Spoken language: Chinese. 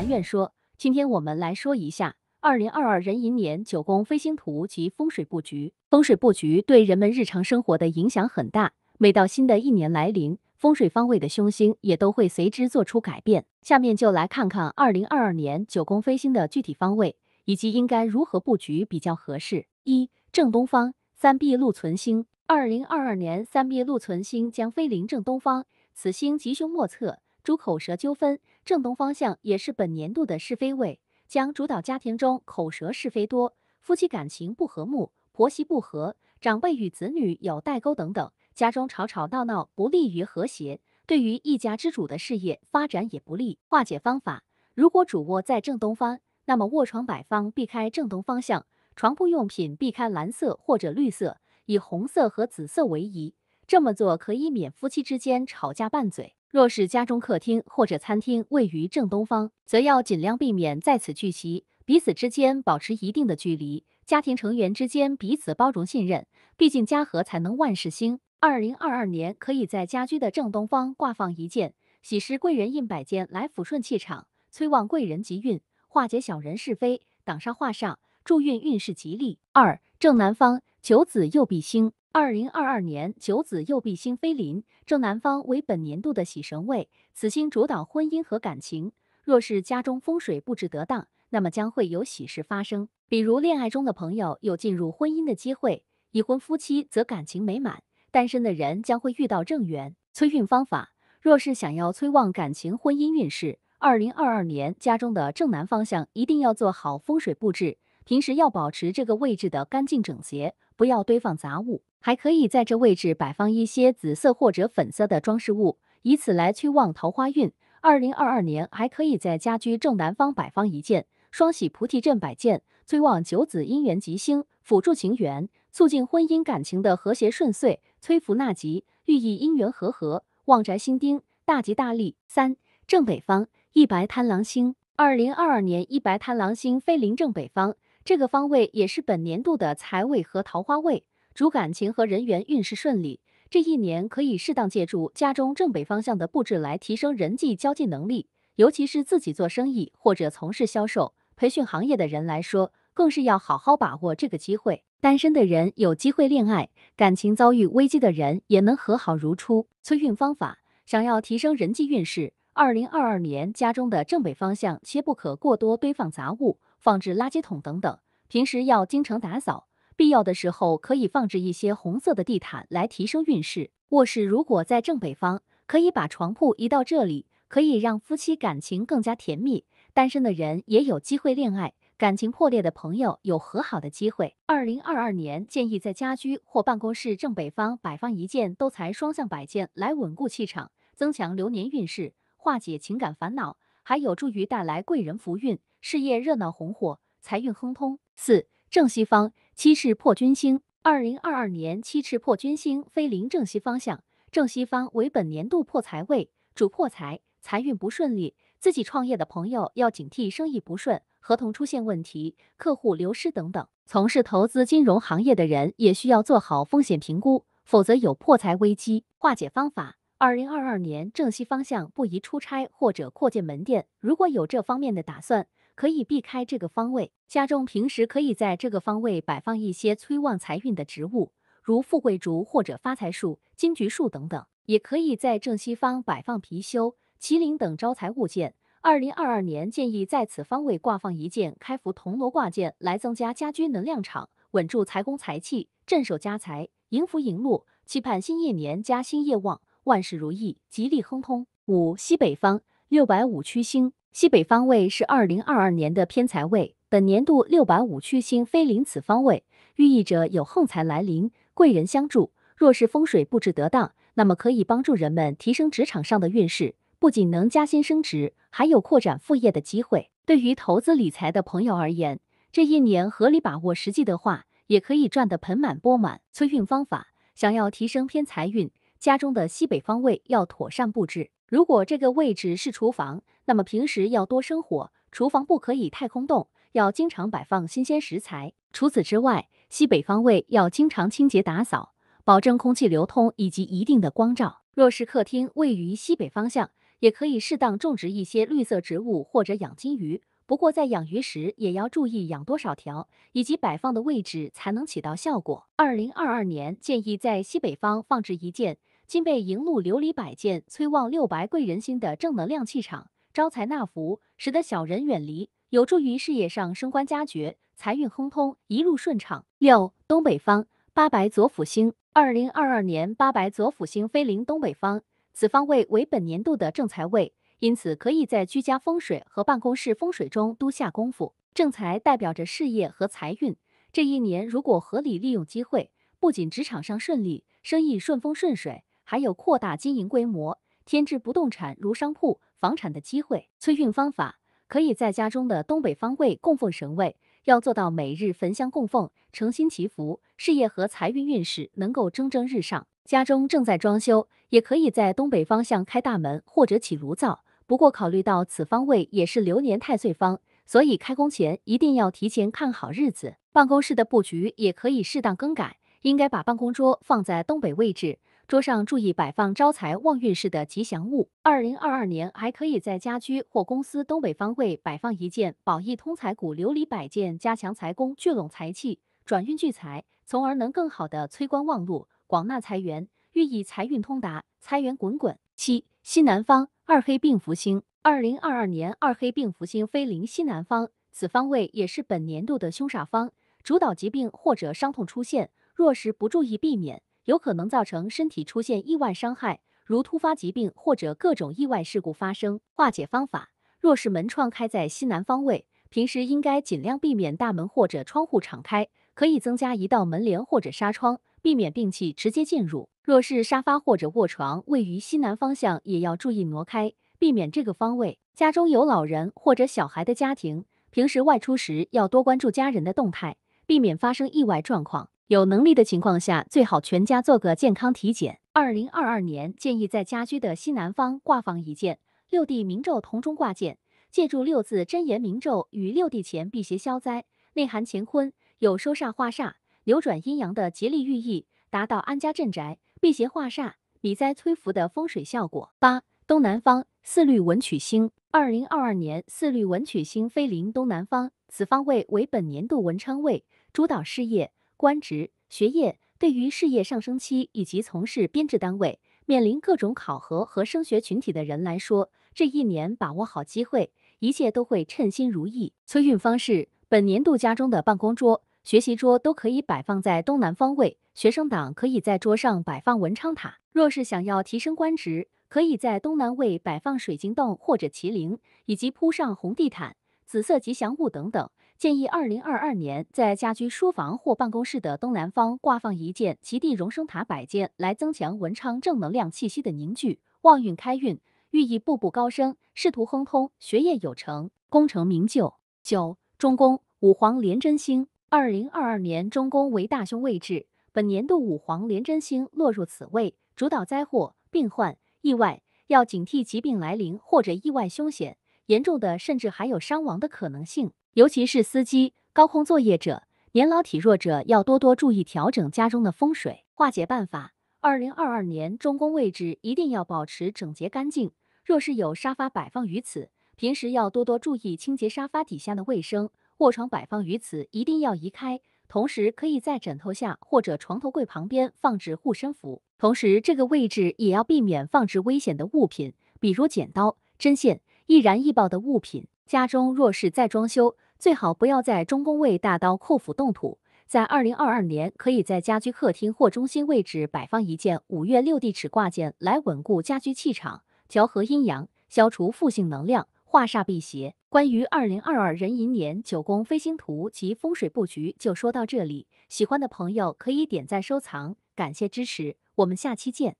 圆圆说，今天我们来说一下二零二二壬寅年九宫飞星图及风水布局。风水布局对人们日常生活的影响很大。每到新的一年来临，风水方位的凶星也都会随之做出改变。下面就来看看二零二二年九宫飞星的具体方位，以及应该如何布局比较合适。一正东方三碧禄存星，二零二二年三碧禄存星将飞临正东方，此星吉凶莫测。主口舌纠纷，正东方向也是本年度的是非位，将主导家庭中口舌是非多，夫妻感情不和睦，婆媳不和，长辈与子女有代沟等等，家中吵吵闹闹，不利于和谐，对于一家之主的事业发展也不利。化解方法：如果主卧在正东方，那么卧床摆放避开正东方向，床铺用品避开蓝色或者绿色，以红色和紫色为宜。这么做可以免夫妻之间吵架拌嘴。若是家中客厅或者餐厅位于正东方，则要尽量避免在此聚齐，彼此之间保持一定的距离。家庭成员之间彼此包容信任，毕竟家和才能万事兴。二零二二年，可以在家居的正东方挂放一件喜事贵人印摆件来抚顺气场，催旺贵人吉运，化解小人是非，挡上化上，助运运势吉利。二正南方。九紫右弼星，二零二二年九紫右弼星飞临正南方为本年度的喜神位，此星主导婚姻和感情。若是家中风水布置得当，那么将会有喜事发生，比如恋爱中的朋友有进入婚姻的机会，已婚夫妻则感情美满，单身的人将会遇到正缘。催运方法，若是想要催旺感情、婚姻运势，二零二二年家中的正南方向一定要做好风水布置，平时要保持这个位置的干净整洁。不要堆放杂物，还可以在这位置摆放一些紫色或者粉色的装饰物，以此来催旺桃花运。二零二二年还可以在家居正南方摆放一件双喜菩提镇摆件，催旺九子姻缘吉星，辅助情缘，促进婚姻感情的和谐顺遂，催福纳吉，寓意姻缘和合，旺宅新丁，大吉大利。三正北方一白贪狼星，二零二二年一白贪狼星飞临正北方。这个方位也是本年度的财位和桃花位，主感情和人缘运势顺利。这一年可以适当借助家中正北方向的布置来提升人际交际能力，尤其是自己做生意或者从事销售、培训行业的人来说，更是要好好把握这个机会。单身的人有机会恋爱，感情遭遇危机的人也能和好如初。催运方法：想要提升人际运势，二零二二年家中的正北方向切不可过多堆放杂物。放置垃圾桶等等，平时要经常打扫，必要的时候可以放置一些红色的地毯来提升运势。卧室如果在正北方，可以把床铺移到这里，可以让夫妻感情更加甜蜜。单身的人也有机会恋爱，感情破裂的朋友有和好的机会。二零二二年建议在家居或办公室正北方摆放一件斗财双向摆件来稳固气场，增强流年运势，化解情感烦恼，还有助于带来贵人福运。事业热闹红火，财运亨通。四正西方七赤破军星，二零二二年七赤破军星飞临正西方向，正西方为本年度破财位，主破财，财运不顺利。自己创业的朋友要警惕生意不顺、合同出现问题、客户流失等等。从事投资金融行业的人也需要做好风险评估，否则有破财危机。化解方法：二零二二年正西方向不宜出差或者扩建门店，如果有这方面的打算。可以避开这个方位，家中平时可以在这个方位摆放一些催旺财运的植物，如富贵竹或者发财树、金桔树等等。也可以在正西方摆放貔貅、麒麟等招财物件。二零二二年建议在此方位挂放一件开福铜锣挂件，来增加家居能量场，稳住财宫财气，镇守家财，迎福迎禄。期盼新一年加新业旺，万事如意，吉利亨通。五西北方。六百五曲星西北方位是二零二二年的偏财位，本年度六百五曲星飞临此方位，寓意着有横财来临，贵人相助。若是风水布置得当，那么可以帮助人们提升职场上的运势，不仅能加薪升职，还有扩展副业的机会。对于投资理财的朋友而言，这一年合理把握时机的话，也可以赚得盆满钵满。催运方法，想要提升偏财运，家中的西北方位要妥善布置。如果这个位置是厨房，那么平时要多生火，厨房不可以太空洞，要经常摆放新鲜食材。除此之外，西北方位要经常清洁打扫，保证空气流通以及一定的光照。若是客厅位于西北方向，也可以适当种植一些绿色植物或者养金鱼。不过在养鱼时，也要注意养多少条以及摆放的位置才能起到效果。二零二二年建议在西北方放置一件。金贝迎禄琉璃摆件，催旺六白贵人星的正能量气场，招财纳福，使得小人远离，有助于事业上升官加爵，财运亨通，一路顺畅。六东北方八白左辅星，二零二二年八白左辅星飞临东北方，此方位为本年度的正财位，因此可以在居家风水和办公室风水中都下功夫。正财代表着事业和财运，这一年如果合理利用机会，不仅职场上顺利，生意顺风顺水。还有扩大经营规模、添置不动产如商铺、房产的机会。催运方法可以在家中的东北方位供奉神位，要做到每日焚香供奉，诚心祈福，事业和财运运势能够蒸蒸日上。家中正在装修，也可以在东北方向开大门或者起炉灶。不过考虑到此方位也是流年太岁方，所以开工前一定要提前看好日子。办公室的布局也可以适当更改。应该把办公桌放在东北位置，桌上注意摆放招财旺运式的吉祥物。二零二二年还可以在家居或公司东北方位摆放一件宝义通财谷琉璃摆件，加强财宫聚拢财气，转运聚财，从而能更好的催官旺禄，广纳财源，寓意财运通达，财源滚滚。七西南方二黑病福星，二零二二年二黑病福星飞临西南方，此方位也是本年度的凶煞方，主导疾病或者伤痛出现。若是不注意避免，有可能造成身体出现意外伤害，如突发疾病或者各种意外事故发生。化解方法：若是门窗开在西南方位，平时应该尽量避免大门或者窗户敞开，可以增加一道门帘或者纱窗，避免病气直接进入。若是沙发或者卧床位于西南方向，也要注意挪开，避免这个方位。家中有老人或者小孩的家庭，平时外出时要多关注家人的动态，避免发生意外状况。有能力的情况下，最好全家做个健康体检。二零二二年建议在家居的西南方挂放一件六帝明咒铜钟挂件，借助六字真言明咒与六帝钱辟邪消灾，内含乾坤，有收煞化煞、扭转阴阳的吉利寓意，达到安家镇宅、辟邪化煞、米灾催福的风水效果。八东南方四绿文曲星，二零二二年四绿文曲星飞临东南方，此方位为本年度文昌位，主导事业。官职、学业，对于事业上升期以及从事编制单位、面临各种考核和升学群体的人来说，这一年把握好机会，一切都会称心如意。催运方式：本年度家中的办公桌、学习桌都可以摆放在东南方位。学生党可以在桌上摆放文昌塔；若是想要提升官职，可以在东南位摆放水晶洞或者麒麟，以及铺上红地毯、紫色吉祥物等等。建议二零二二年在家居书房或办公室的东南方挂放一件极地荣升塔摆件，来增强文昌正能量气息的凝聚，旺运开运，寓意步步高升，仕途亨通，学业有成，功成名就。九中宫五黄廉贞星，二零二二年中宫为大凶位置，本年度五黄廉贞星落入此位，主导灾祸、病患、意外，要警惕疾病来临或者意外凶险。严重的甚至还有伤亡的可能性，尤其是司机、高空作业者、年老体弱者要多多注意调整家中的风水化解办法。二零二二年中宫位置一定要保持整洁干净，若是有沙发摆放于此，平时要多多注意清洁沙发底下的卫生；卧床摆放于此一定要移开，同时可以在枕头下或者床头柜旁边放置护身符，同时这个位置也要避免放置危险的物品，比如剪刀、针线。易燃易爆的物品，家中若是再装修，最好不要在中宫位大刀阔斧动土。在二零二二年，可以在家居客厅或中心位置摆放一件五岳六地尺挂件，来稳固家居气场，调和阴阳，消除负性能量，化煞辟邪。关于二零二二壬寅年九宫飞星图及风水布局，就说到这里。喜欢的朋友可以点赞收藏，感谢支持，我们下期见。